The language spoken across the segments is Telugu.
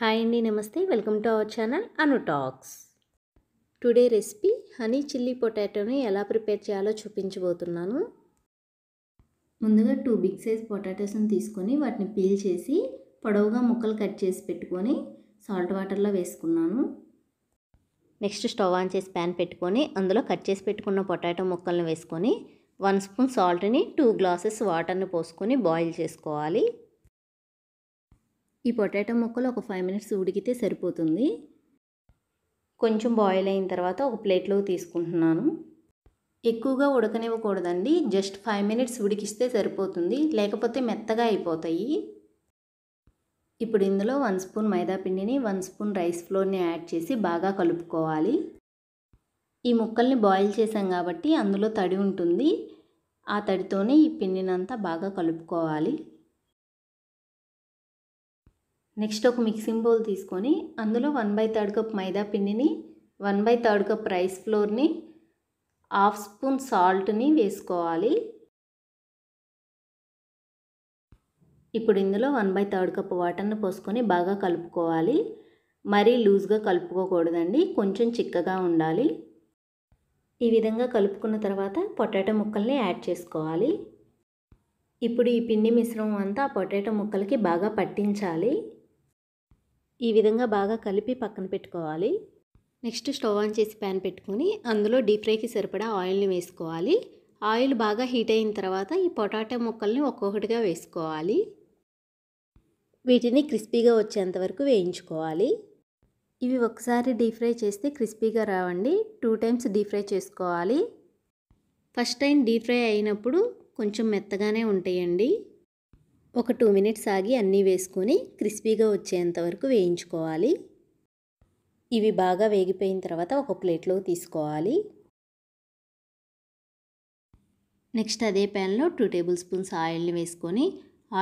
హాయ్ అండి నమస్తే welcome to our channel Anu talks today recipe honey chilli పొటాటోని ఎలా ప్రిపేర్ చేయాలో చూపించబోతున్నాను ముందుగా టూ బిగ్ సైజ్ పొటాటోస్ని తీసుకొని వాటిని పీల్ చేసి పొడవుగా ముక్కలు కట్ చేసి పెట్టుకొని సాల్ట్ వాటర్లో వేసుకున్నాను నెక్స్ట్ స్టవ్ ఆన్ చేసి ప్యాన్ పెట్టుకొని అందులో కట్ చేసి పెట్టుకున్న పొటాటో ముక్కలను వేసుకొని వన్ స్పూన్ సాల్ట్ని టూ గ్లాసెస్ వాటర్ని పోసుకొని బాయిల్ చేసుకోవాలి ఈ పొటాటో ముక్కలు ఒక ఫైవ్ మినిట్స్ ఉడికితే సరిపోతుంది కొంచెం బాయిల్ అయిన తర్వాత ఒక ప్లేట్లో తీసుకుంటున్నాను ఎక్కువగా ఉడకనివ్వకూడదండి జస్ట్ ఫైవ్ మినిట్స్ ఉడికిస్తే సరిపోతుంది లేకపోతే మెత్తగా అయిపోతాయి ఇప్పుడు ఇందులో వన్ స్పూన్ మైదాపిండిని వన్ స్పూన్ రైస్ ఫ్లోర్ని యాడ్ చేసి బాగా కలుపుకోవాలి ఈ ముక్కల్ని బాయిల్ చేసాం కాబట్టి అందులో తడి ఉంటుంది ఆ తడితోనే ఈ పిండినంతా బాగా కలుపుకోవాలి నెక్స్ట్ ఒక మిక్సింగ్ బౌల్ తీసుకొని అందులో వన్ బై థర్డ్ కప్ మైదా పిండిని one by third cup rice ఫ్లోర్ని హాఫ్ స్పూన్ సాల్ట్ని వేసుకోవాలి ఇప్పుడు ఇందులో వన్ బై థర్డ్ కప్ వాటర్ని పోసుకొని బాగా కలుపుకోవాలి మరీ లూజ్గా కలుపుకోకూడదండి కొంచెం చిక్కగా ఉండాలి ఈ విధంగా కలుపుకున్న తర్వాత పొటాటో ముక్కల్ని యాడ్ చేసుకోవాలి ఇప్పుడు ఈ పిండి మిశ్రమం అంతా పొటాటో ముక్కలకి బాగా పట్టించాలి ఈ విధంగా బాగా కలిపి పక్కన పెట్టుకోవాలి నెక్స్ట్ స్టవ్ ఆన్ చేసి ప్యాన్ పెట్టుకొని అందులో డీప్ ఫ్రైకి సరిపడా ఆయిల్ని వేసుకోవాలి ఆయిల్ బాగా హీట్ అయిన తర్వాత ఈ పొటాటో ముక్కల్ని ఒక్కొక్కటిగా వేసుకోవాలి వీటిని క్రిస్పీగా వచ్చేంత వరకు వేయించుకోవాలి ఇవి ఒకసారి డీప్ ఫ్రై చేస్తే క్రిస్పీగా రావండి టూ టైమ్స్ డీప్ ఫ్రై చేసుకోవాలి ఫస్ట్ టైం డీప్ ఫ్రై అయినప్పుడు కొంచెం మెత్తగానే ఉంటాయండి ఒక టూ మినిట్స్ ఆగి అన్నీ వేసుకొని క్రిస్పీగా వచ్చేంత వరకు వేయించుకోవాలి ఇవి బాగా వేగిపోయిన తర్వాత ఒక ప్లేట్లో తీసుకోవాలి నెక్స్ట్ అదే ప్యాన్లో టూ టేబుల్ స్పూన్స్ ఆయిల్ని వేసుకొని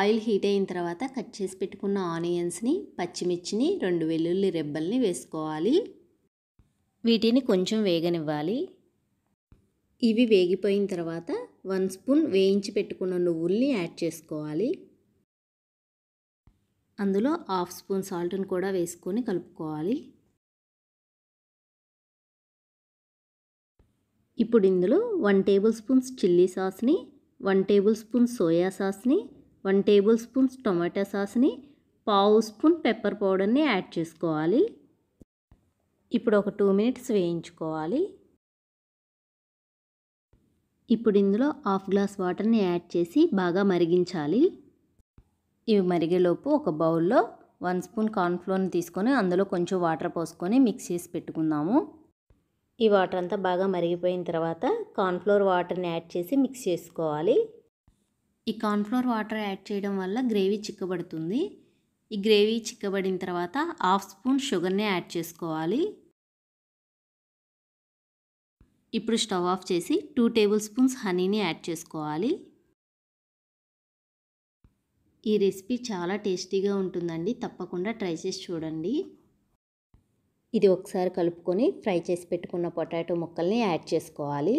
ఆయిల్ హీట్ అయిన తర్వాత కట్ చేసి పెట్టుకున్న ఆనియన్స్ని పచ్చిమిర్చిని రెండు వెల్లుల్లి రెబ్బల్ని వేసుకోవాలి వీటిని కొంచెం వేగనివ్వాలి ఇవి వేగిపోయిన తర్వాత వన్ స్పూన్ వేయించి పెట్టుకున్న నువ్వుల్ని యాడ్ చేసుకోవాలి అందులో హాఫ్ స్పూన్ సాల్ట్ని కూడా వేసుకొని కలుపుకోవాలి ఇప్పుడు ఇందులో వన్ టేబుల్ స్పూన్స్ చిల్లీ సాస్ని వన్ టేబుల్ స్పూన్ సోయా సాస్ని వన్ టేబుల్ స్పూన్స్ టొమాటో సాస్ని పావు స్పూన్ పెప్పర్ పౌడర్ని యాడ్ చేసుకోవాలి ఇప్పుడు ఒక టూ మినిట్స్ వేయించుకోవాలి ఇప్పుడు ఇందులో హాఫ్ గ్లాస్ వాటర్ని యాడ్ చేసి బాగా మరిగించాలి ఇవి మరిగేలోపు ఒక బౌల్లో వన్ స్పూన్ కార్న్ఫ్లోర్ని తీసుకొని అందులో కొంచెం వాటర్ పోసుకొని మిక్స్ చేసి పెట్టుకుందాము ఈ వాటర్ అంతా బాగా మరిగిపోయిన తర్వాత కార్న్ఫ్లోర్ వాటర్ని యాడ్ చేసి మిక్స్ చేసుకోవాలి ఈ కార్న్ఫ్లోర్ వాటర్ యాడ్ చేయడం వల్ల గ్రేవీ చిక్కబడుతుంది ఈ గ్రేవీ చిక్కబడిన తర్వాత హాఫ్ స్పూన్ షుగర్ని యాడ్ చేసుకోవాలి ఇప్పుడు స్టవ్ ఆఫ్ చేసి టూ టేబుల్ స్పూన్స్ హనీని యాడ్ చేసుకోవాలి ఈ రెసిపీ చాలా టేస్టీగా ఉంటుందండి తప్పకుండా ట్రై చేసి చూడండి ఇది ఒకసారి కలుపుకొని ఫ్రై చేసి పెట్టుకున్న పొటాటో ముక్కల్ని యాడ్ చేసుకోవాలి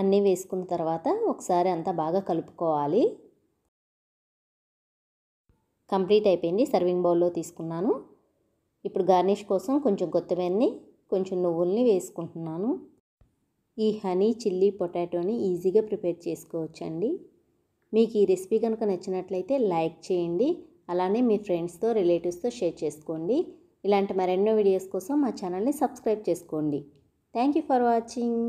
అన్నీ వేసుకున్న తర్వాత ఒకసారి అంతా బాగా కలుపుకోవాలి కంప్లీట్ అయిపోయింది సర్వింగ్ బౌల్లో తీసుకున్నాను ఇప్పుడు గార్నిష్ కోసం కొంచెం కొత్తిమీరని కొంచెం నువ్వుల్ని వేసుకుంటున్నాను ఈ హనీ చిల్లీ పొటాటోని ఈజీగా ప్రిపేర్ చేసుకోవచ్చండి మీకు ఈ రెసిపీ కనుక నచ్చినట్లయితే లైక్ చేయండి అలానే మీ ఫ్రెండ్స్తో రిలేటివ్స్తో షేర్ చేసుకోండి ఇలాంటి మరెన్నో వీడియోస్ కోసం మా ఛానల్ని సబ్స్క్రైబ్ చేసుకోండి థ్యాంక్ యూ ఫర్ వాచింగ్